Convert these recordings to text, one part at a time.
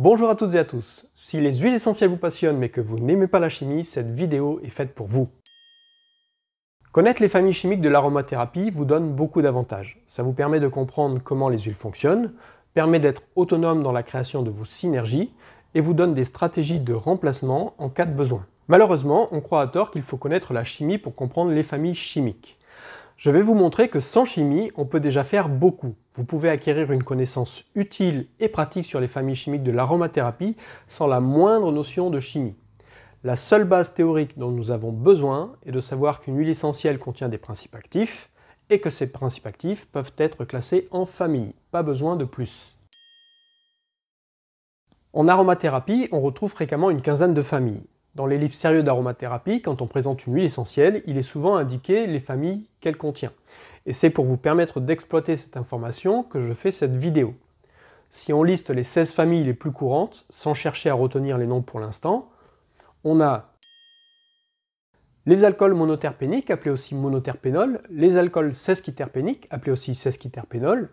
Bonjour à toutes et à tous. Si les huiles essentielles vous passionnent mais que vous n'aimez pas la chimie, cette vidéo est faite pour vous. Connaître les familles chimiques de l'aromathérapie vous donne beaucoup d'avantages. Ça vous permet de comprendre comment les huiles fonctionnent, permet d'être autonome dans la création de vos synergies et vous donne des stratégies de remplacement en cas de besoin. Malheureusement, on croit à tort qu'il faut connaître la chimie pour comprendre les familles chimiques. Je vais vous montrer que sans chimie, on peut déjà faire beaucoup. Vous pouvez acquérir une connaissance utile et pratique sur les familles chimiques de l'aromathérapie sans la moindre notion de chimie. La seule base théorique dont nous avons besoin est de savoir qu'une huile essentielle contient des principes actifs et que ces principes actifs peuvent être classés en familles. pas besoin de plus. En aromathérapie, on retrouve fréquemment une quinzaine de familles. Dans les livres sérieux d'aromathérapie, quand on présente une huile essentielle, il est souvent indiqué les familles qu'elle contient. Et c'est pour vous permettre d'exploiter cette information que je fais cette vidéo. Si on liste les 16 familles les plus courantes, sans chercher à retenir les noms pour l'instant, on a les alcools monoterpéniques, appelés aussi monoterpénols, les alcools sesquiterpéniques, appelés aussi sesquiterpénol,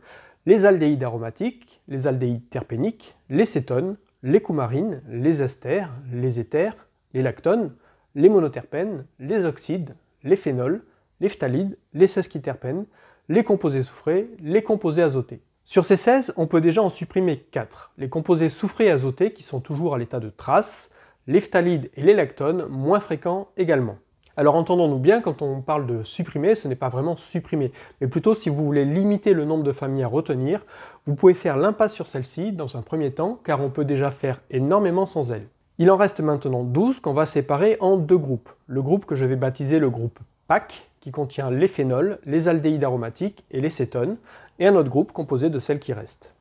les aldéhydes aromatiques, les aldéhydes terpéniques, les cétones, les coumarines, les esters, les éthers, les lactones, les monoterpènes, les oxydes, les phénols, les phtalides, les sesquiterpènes, les composés soufrés, les composés azotés. Sur ces 16, on peut déjà en supprimer 4. Les composés soufrés et azotés qui sont toujours à l'état de trace, les phtalides et les lactones moins fréquents également. Alors entendons-nous bien, quand on parle de supprimer, ce n'est pas vraiment supprimer, mais plutôt si vous voulez limiter le nombre de familles à retenir, vous pouvez faire l'impasse sur celle-ci dans un premier temps, car on peut déjà faire énormément sans elle. Il en reste maintenant 12 qu'on va séparer en deux groupes. Le groupe que je vais baptiser le groupe PAC, qui contient les phénols, les aldéhydes aromatiques et les cétones, et un autre groupe composé de celles qui restent.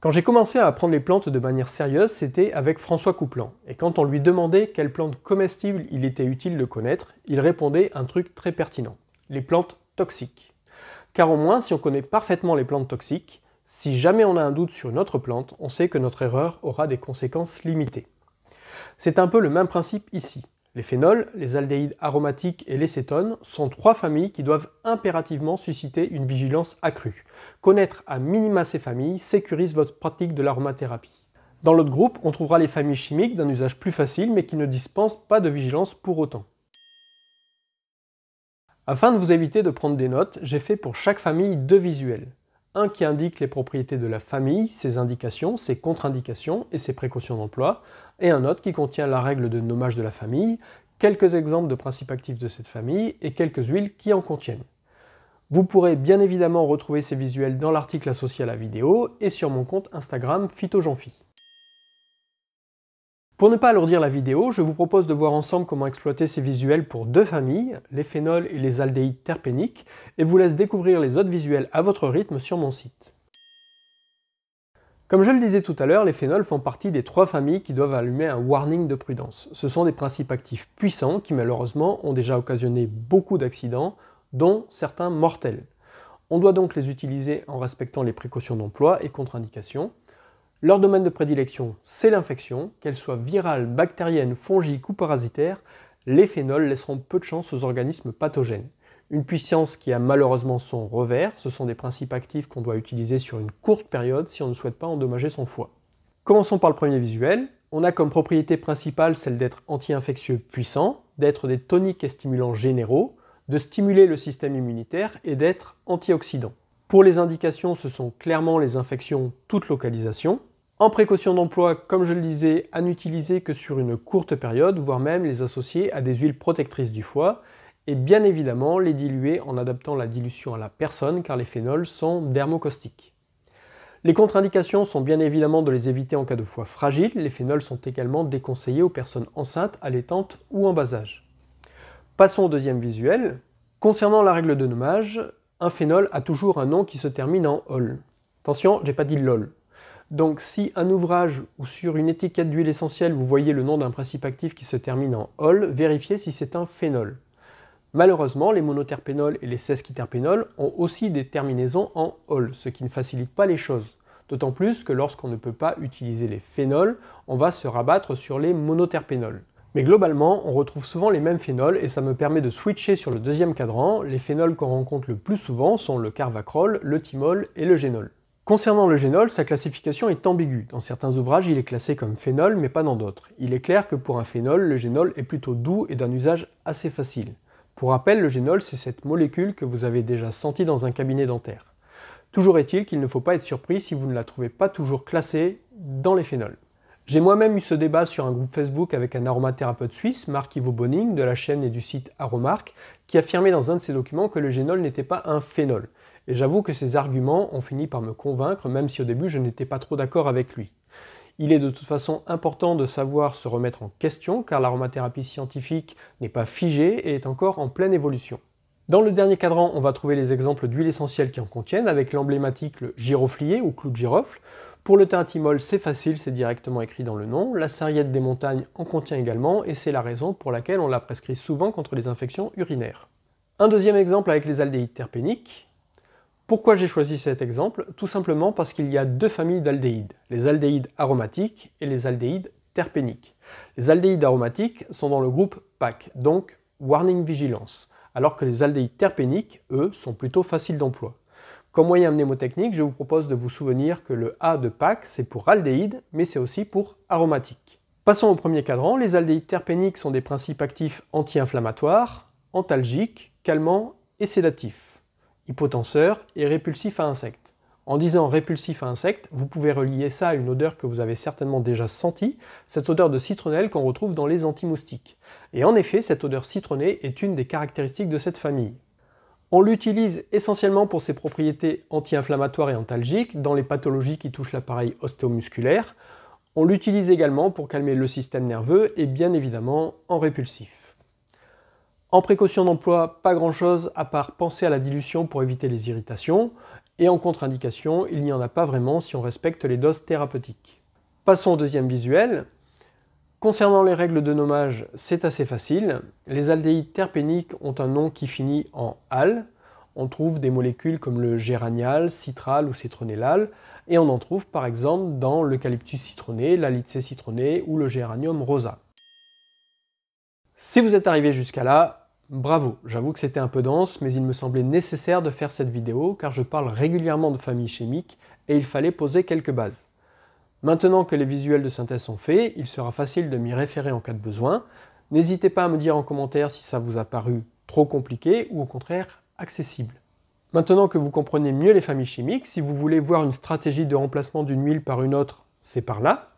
Quand j'ai commencé à apprendre les plantes de manière sérieuse, c'était avec François Couplan. Et quand on lui demandait quelles plantes comestibles il était utile de connaître, il répondait un truc très pertinent les plantes toxiques. Car au moins, si on connaît parfaitement les plantes toxiques, si jamais on a un doute sur notre plante, on sait que notre erreur aura des conséquences limitées. C'est un peu le même principe ici. Les phénols, les aldéhydes aromatiques et les cétones sont trois familles qui doivent impérativement susciter une vigilance accrue. Connaître à minima ces familles sécurise votre pratique de l'aromathérapie. Dans l'autre groupe, on trouvera les familles chimiques d'un usage plus facile mais qui ne dispensent pas de vigilance pour autant. Afin de vous éviter de prendre des notes, j'ai fait pour chaque famille deux visuels un qui indique les propriétés de la famille, ses indications, ses contre-indications et ses précautions d'emploi, et un autre qui contient la règle de nommage de la famille, quelques exemples de principes actifs de cette famille et quelques huiles qui en contiennent. Vous pourrez bien évidemment retrouver ces visuels dans l'article associé à la vidéo et sur mon compte Instagram PhytoJonfi. Pour ne pas alourdir la vidéo, je vous propose de voir ensemble comment exploiter ces visuels pour deux familles, les phénols et les aldéhydes terpéniques, et vous laisse découvrir les autres visuels à votre rythme sur mon site. Comme je le disais tout à l'heure, les phénols font partie des trois familles qui doivent allumer un warning de prudence. Ce sont des principes actifs puissants qui malheureusement ont déjà occasionné beaucoup d'accidents, dont certains mortels. On doit donc les utiliser en respectant les précautions d'emploi et contre-indications, leur domaine de prédilection, c'est l'infection, qu'elle soit virale, bactérienne, fongique ou parasitaire, les phénols laisseront peu de chance aux organismes pathogènes. Une puissance qui a malheureusement son revers, ce sont des principes actifs qu'on doit utiliser sur une courte période si on ne souhaite pas endommager son foie. Commençons par le premier visuel. On a comme propriété principale celle d'être anti-infectieux puissant, d'être des toniques et stimulants généraux, de stimuler le système immunitaire et d'être antioxydant. Pour les indications, ce sont clairement les infections toutes localisations, en précaution d'emploi, comme je le disais, à n'utiliser que sur une courte période, voire même les associer à des huiles protectrices du foie, et bien évidemment les diluer en adaptant la dilution à la personne car les phénols sont dermocaustiques. Les contre-indications sont bien évidemment de les éviter en cas de foie fragile, les phénols sont également déconseillés aux personnes enceintes, allaitantes ou en bas âge. Passons au deuxième visuel. Concernant la règle de nommage, un phénol a toujours un nom qui se termine en ol. Attention, j'ai pas dit lol, donc si un ouvrage ou sur une étiquette d'huile essentielle, vous voyez le nom d'un principe actif qui se termine en ol, vérifiez si c'est un phénol. Malheureusement, les monoterpénols et les sesquiterpénols ont aussi des terminaisons en ol, ce qui ne facilite pas les choses. D'autant plus que lorsqu'on ne peut pas utiliser les phénols, on va se rabattre sur les monoterpénols. Mais globalement, on retrouve souvent les mêmes phénols et ça me permet de switcher sur le deuxième cadran. Les phénols qu'on rencontre le plus souvent sont le carvacrol, le thymol et le génol. Concernant le génol, sa classification est ambiguë. Dans certains ouvrages, il est classé comme phénol, mais pas dans d'autres. Il est clair que pour un phénol, le génol est plutôt doux et d'un usage assez facile. Pour rappel, le génol, c'est cette molécule que vous avez déjà sentie dans un cabinet dentaire. Toujours est-il qu'il ne faut pas être surpris si vous ne la trouvez pas toujours classée dans les phénols. J'ai moi-même eu ce débat sur un groupe Facebook avec un aromathérapeute suisse, Marc Ivo Boning, de la chaîne et du site Aromark, qui affirmait dans un de ses documents que le génol n'était pas un phénol. Et j'avoue que ces arguments ont fini par me convaincre, même si au début je n'étais pas trop d'accord avec lui. Il est de toute façon important de savoir se remettre en question, car l'aromathérapie scientifique n'est pas figée et est encore en pleine évolution. Dans le dernier cadran, on va trouver les exemples d'huiles essentielles qui en contiennent, avec l'emblématique le giroflier ou clou de girofle. Pour le thymol, c'est facile, c'est directement écrit dans le nom. La sarriette des montagnes en contient également, et c'est la raison pour laquelle on la prescrit souvent contre les infections urinaires. Un deuxième exemple avec les aldéhydes terpéniques. Pourquoi j'ai choisi cet exemple Tout simplement parce qu'il y a deux familles d'aldéhydes, les aldéhydes aromatiques et les aldéhydes terpéniques. Les aldéhydes aromatiques sont dans le groupe PAC, donc warning vigilance, alors que les aldéhydes terpéniques, eux, sont plutôt faciles d'emploi. Comme moyen mnémotechnique, je vous propose de vous souvenir que le A de PAC, c'est pour aldéhyde, mais c'est aussi pour aromatique. Passons au premier cadran, les aldéhydes terpéniques sont des principes actifs anti-inflammatoires, antalgiques, calmants et sédatifs hypotenseur et répulsif à insectes. En disant répulsif à insectes, vous pouvez relier ça à une odeur que vous avez certainement déjà sentie, cette odeur de citronnelle qu'on retrouve dans les anti-moustiques. Et en effet, cette odeur citronnée est une des caractéristiques de cette famille. On l'utilise essentiellement pour ses propriétés anti-inflammatoires et antalgiques dans les pathologies qui touchent l'appareil ostéomusculaire. On l'utilise également pour calmer le système nerveux et bien évidemment en répulsif. En précaution d'emploi, pas grand-chose à part penser à la dilution pour éviter les irritations, et en contre-indication, il n'y en a pas vraiment si on respecte les doses thérapeutiques. Passons au deuxième visuel. Concernant les règles de nommage, c'est assez facile. Les aldéhydes terpéniques ont un nom qui finit en al. On trouve des molécules comme le géranial, citral ou citronellal, et on en trouve par exemple dans l'eucalyptus citronné, la citronné ou le géranium rosa. Si vous êtes arrivé jusqu'à là, Bravo, j'avoue que c'était un peu dense, mais il me semblait nécessaire de faire cette vidéo car je parle régulièrement de familles chimiques, et il fallait poser quelques bases. Maintenant que les visuels de synthèse sont faits, il sera facile de m'y référer en cas de besoin. N'hésitez pas à me dire en commentaire si ça vous a paru trop compliqué ou au contraire accessible. Maintenant que vous comprenez mieux les familles chimiques, si vous voulez voir une stratégie de remplacement d'une huile par une autre, c'est par là.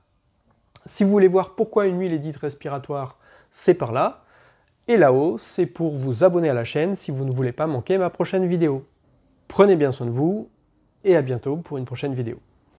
Si vous voulez voir pourquoi une huile est dite respiratoire, c'est par là. Et là-haut, c'est pour vous abonner à la chaîne si vous ne voulez pas manquer ma prochaine vidéo. Prenez bien soin de vous et à bientôt pour une prochaine vidéo.